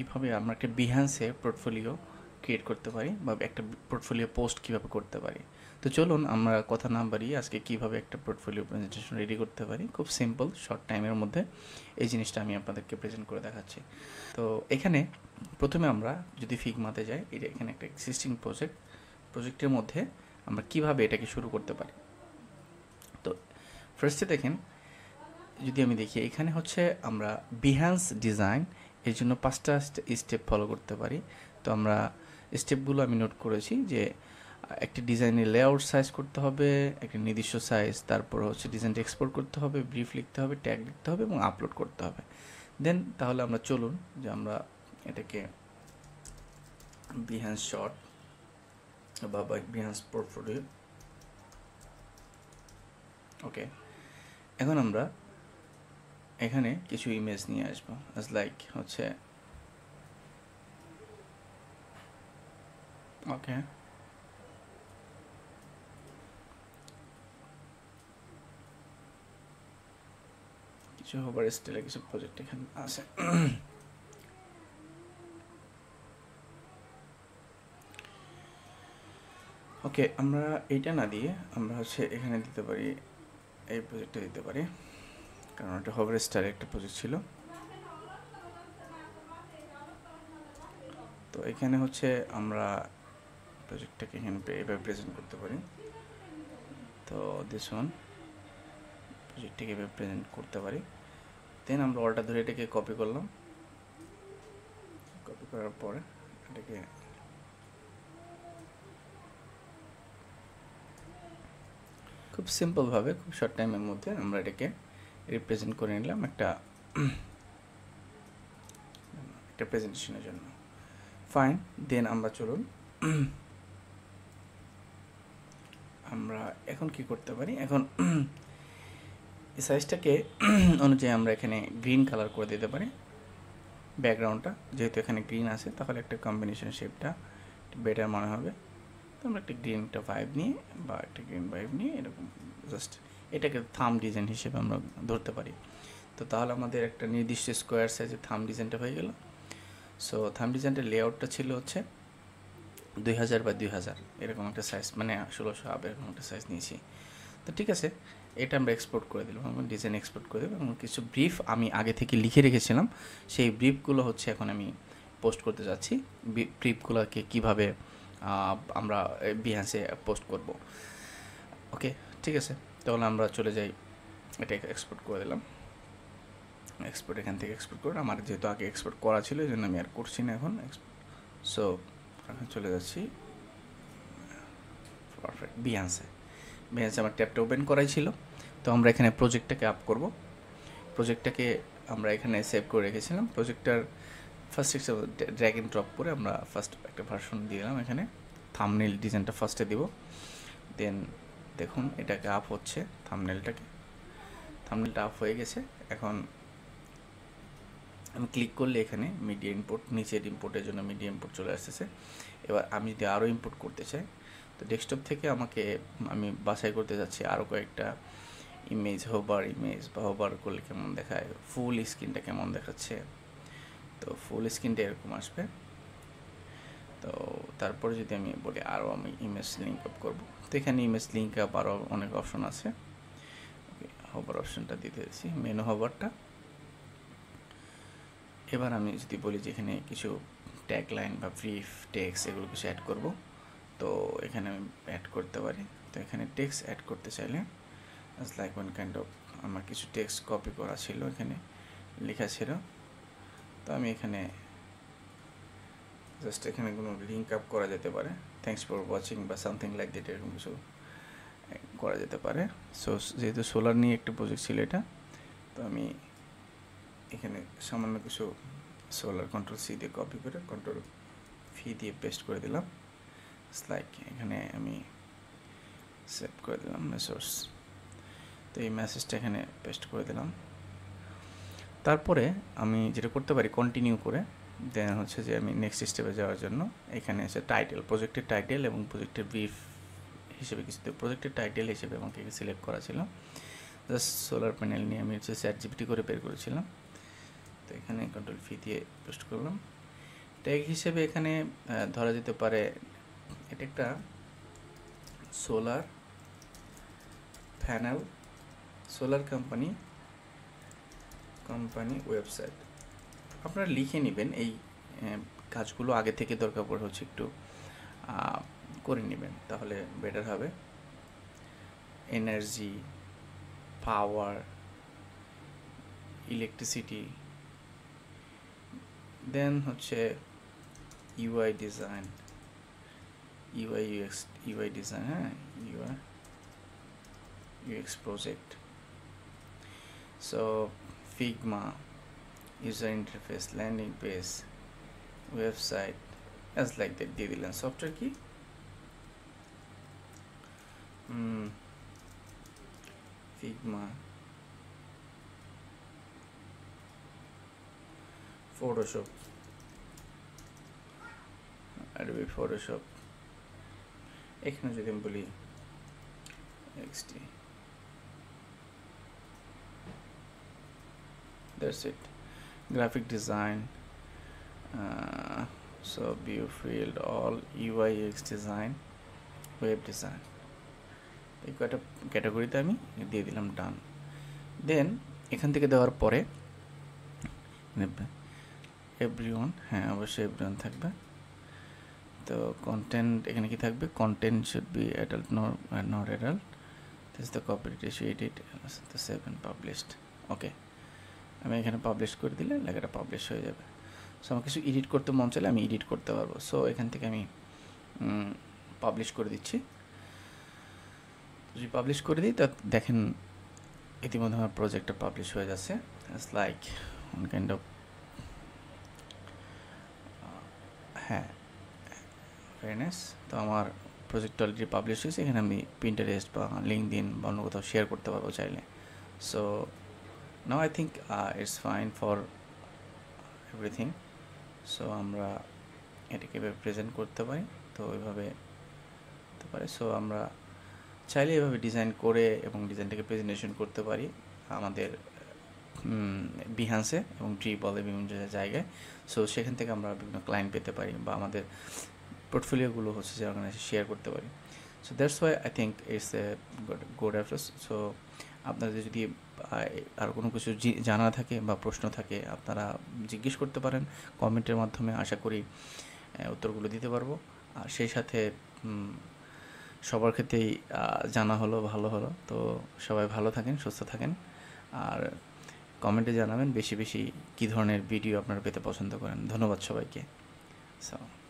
কীভাবে আমরা একটা বিহান্সে পোর্টফোলিও ক্রিয়েট করতে পারি বা একটা পোর্টফোলিও পোস্ট কীভাবে করতে পারি তো চলুন আমরা কথা না বাড়ি আজকে কীভাবে একটা পোর্টফোলিও প্রেজেন্টেশন রেডি করতে পারি খুব সিম্পল শর্ট টাইমের মধ্যে এই জিনিসটা আমি আপনাদেরকে প্রেজেন্ট করে দেখাচ্ছি তো এখানে প্রথমে আমরা যদি ফিগমাতে যাই এটা এখানে একটা এক্সিস্টিং প্রজেক্ট প্রজেক্টের মধ্যে আমরা কিভাবে এটাকে শুরু করতে পারি তো ফার্স্টে দেখেন যদি আমি দেখি এখানে হচ্ছে আমরা বিহান্স ডিজাইন এই জন্য পাঁচটা স্টেপ ফলো করতে পারি তো আমরা স্টেপগুলো আমি নোট করেছি যে একটি ডিজাইনের লেআউট সাইজ করতে হবে একটি নির্দিষ্ট সাইজ তারপর হচ্ছে ডিজাইনটা এক্সপোর্ট করতে হবে ব্রিফ লিখতে হবে ট্যাগ লিখতে হবে এবং আপলোড করতে হবে দেন তাহলে আমরা চলুন যে আমরা এটাকে বিহান শট বা বিহান পোর্টফোলিও ওকে এখন আমরা এখানে কিছু ইমেজ নিয়ে আসবো আজ লাইক হচ্ছে ওকে কিছু হবার স্টাইলে কিছু প্রজেক্ট এখানে আছে ওকে আমরা এটা না দিয়ে আমরা হচ্ছে এখানে দিতে পারি এই প্রজেক্টটা দিতে পারি কারণ এটা হবার স্টারে একটা প্রজেক্ট ছিল তো এখানে হচ্ছে আমরা প্রজেক্টটাকে এখানে এভাবে প্রেজেন্ট করতে পারি তো দিস ওয়ান প্রজেক্টটাকে এভাবে প্রেজেন্ট করতে পারি দেন আমরা অলটা ধরে এটাকে কপি করলাম কপি করার পরে এটাকে খুব সিম্পলভাবে খুব শর্ট টাইমের মধ্যে আমরা এটাকে রিপ্রেজেন্ট করে নিলাম একটা একটা প্রেজেন্টেশনের জন্য ফাইন দেন আমরা চলুন আমরা এখন কি করতে পারি এখন সাইজটাকে অনুযায়ী আমরা এখানে গ্রিন কালার করে দিতে পারি ব্যাকগ্রাউন্ডটা যেহেতু এখানে গ্রিন আছে তাহলে একটা কম্বিনেশন শেপটা বেটার মনে হবে তো আমরা একটা গ্রিন একটা ভাইব নিয়ে বা একটা গ্রিন ভাইব নিয়ে এরকম জাস্ট এটাকে থাম ডিজাইন হিসেবে আমরা ধরতে পারি তো তাহলে আমাদের একটা নির্দিষ্ট স্কোয়ার সাইজের থাম ডিজাইনটা হয়ে গেল সো থাম ডিজাইনটার লেআউটটা ছিল হচ্ছে দুই হাজার বা দুই হাজার এরকম একটা সাইজ মানে ষোলোশো আপ এরকম একটা সাইজ নিয়েছি তো ঠিক আছে এটা আমরা এক্সপোর্ট করে দিলাম আমরা ডিজাইন এক্সপোর্ট করে দেবো এবং কিছু ব্রিফ আমি আগে থেকে লিখে রেখেছিলাম সেই ব্রিফগুলো হচ্ছে এখন আমি পোস্ট করতে যাচ্ছি ব্রিফগুলোকে কীভাবে আমরা বিহাসে পোস্ট করব ওকে ঠিক আছে তখন আমরা চলে যাই এটা এক্সপোর্ট করে দিলাম এক্সপোর্ট এখান থেকে এক্সপোর্ট করে আমার যেহেতু আগে এক্সপোর্ট করা ছিল এই জন্য আমি আর করছি না এখন সো এখন চলে যাচ্ছি পারফেক্ট বিয়ান্সে বিয়ান্সে আমার ট্যাবটা ওপেন করাই ছিল তো আমরা এখানে প্রজেক্টটাকে আপ করব প্রজেক্টটাকে আমরা এখানে সেভ করে রেখেছিলাম প্রজেক্টটার ফার্স্ট ড্র্যাগ এন্ড ড্রপ করে আমরা ফার্স্ট একটা ভার্সন দিলাম এখানে থামনেল ডিজাইনটা ফার্স্টে দিব দেন দেখুন এটাকে আপ হচ্ছে থামনেলটাকে থামনেলটা আপ হয়ে গেছে এখন আমি ক্লিক করলে এখানে মিডিয়া ইম্পোর্ট নিচের ইম্পোর্টের জন্য মিডিয়া ইম্পোর্ট চলে আসতেছে এবার আমি যদি আরও ইম্পোর্ট করতে চাই তো ডেস্কটপ থেকে আমাকে আমি বাছাই করতে যাচ্ছি আরও কয়েকটা ইমেজ হোবার ইমেজ বা হোবার করলে কেমন দেখায় ফুল স্ক্রিনটা কেমন দেখাচ্ছে তো ফুল স্ক্রিনটা এরকম আসবে তারপরে যদি আমি বলি আরও আমি ইমেজ লিঙ্ক আপ করবো তো এখানে ইমেজ লিঙ্ক আপ আরও অনেক অপশন আছে হবার অপশনটা দিতে দিচ্ছি মেনু হবারটা এবার আমি যদি বলি যে এখানে কিছু ট্যাগ লাইন বা ব্রিফ টেক্স এগুলো কিছু অ্যাড করব তো এখানে আমি অ্যাড করতে পারি তো এখানে টেক্স অ্যাড করতে চাইলে লাইক ওয়ান কাইন্ড অফ আমার কিছু টেক্সট কপি করা ছিল এখানে লেখা ছিল তো আমি এখানে জাস্ট এখানে কোনো লিঙ্ক আপ করা যেতে পারে থ্যাংকস ফর ওয়াচিং বা সামথিং লাইক দ্যাট এরকম কিছু করা যেতে পারে সো যেহেতু সোলার নিয়ে একটা প্রজেক্ট ছিল এটা তো আমি এখানে সামান্য কিছু সোলার কন্ট্রোল সি দিয়ে কপি করে কন্ট্রোল ফি দিয়ে পেস্ট করে দিলাম লাইক এখানে আমি সেভ করে দিলাম মেসোর্স তো এই মেসেজটা এখানে পেস্ট করে দিলাম তারপরে আমি যেটা করতে পারি কন্টিনিউ করে দেন হচ্ছে যে আমি নেক্সট স্টেপে যাওয়ার জন্য এখানে আছে টাইটেল প্রজেক্টের টাইটেল এবং প্রজেক্টের বিফ হিসেবে কিছু প্রজেক্টের টাইটেল হিসেবে আমাকে সিলেক্ট করা ছিল জাস্ট সোলার প্যানেল নিয়ে আমি হচ্ছে স্যার জিপিটি করে বের করেছিলাম তো এখানে কন্ট্রোল ফি দিয়ে পোস্ট করলাম ট্যাগ হিসেবে এখানে ধরা যেতে পারে এটা একটা solar panel solar company company website আপনারা লিখে নেবেন এই কাজগুলো আগে থেকে দরকার পড়ে হচ্ছে একটু করে নেবেন তাহলে বেটার হবে এনার্জি পাওয়ার ইলেকট্রিসিটি দেন হচ্ছে UI design UI UX UI design হ্যাঁ UI UX project so Figma user interface landing page website as like that দিয়ে দিলেন সফটওয়্যার কি ফিগমা ফটোশপ আরবি ফটোশপ এখানে যদি আমি বলি এক্সটি that's it graphic design uh, so view field all UI e UX design web design এই কয়টা ক্যাটাগরিতে আমি দিয়ে দিলাম ডান দেন এখান থেকে দেওয়ার পরে এভরিওয়ান হ্যাঁ অবশ্যই এভরিওয়ান থাকবে তো কন্টেন্ট এখানে কি থাকবে content should be adult nor not adult this the copyright issue eight eight seven published okay আমি এখানে পাবলিশ করে দিলে লেখাটা পাবলিশ হয়ে যাবে সো আমার কিছু এডিট করতে মন চাইলে আমি এডিট করতে পারবো সো এখান থেকে আমি পাবলিশ করে দিচ্ছি যদি পাবলিশ করে দিই তা দেখেন ইতিমধ্যে আমার প্রজেক্টটা পাবলিশ হয়ে যাচ্ছে it's like one kind of হ্যাঁ ফেয়ারনেস তো আমার প্রজেক্ট অলরেডি পাবলিশ হয়েছে এখানে আমি প্রিন্টারেস্ট বা লিঙ্ক দিন বা অন্য কোথাও শেয়ার করতে পারবো চাইলে so now I think uh, it's fine for everything so আমরা এটাকে এভাবে প্রেজেন্ট করতে পারি তো এভাবে করতে পারি সো আমরা চাইলে এভাবে ডিজাইন করে এবং ডিজাইনটাকে প্রেজেন্টেশন করতে পারি আমাদের বিহান্সে এবং ড্রি বলে বিভিন্ন জায়গায় সো সেখান থেকে আমরা বিভিন্ন ক্লায়েন্ট পেতে পারি বা আমাদের পোর্টফোলিওগুলো হচ্ছে যে অর্গানাইজেশন শেয়ার করতে পারি so that's why I think it's a good good approach so আপনাদের যদি আর কোনো কিছু জানা থাকে বা প্রশ্ন থাকে আপনারা জিজ্ঞেস করতে পারেন কমেন্টের মাধ্যমে আশা করি উত্তরগুলো দিতে পারবো আর সেই সাথে সবার ক্ষেত্রেই জানা হলো ভালো হলো তো সবাই ভালো থাকেন সুস্থ থাকেন আর কমেন্টে জানাবেন বেশি বেশি কী ধরনের ভিডিও আপনারা পেতে পছন্দ করেন ধন্যবাদ সবাইকে সো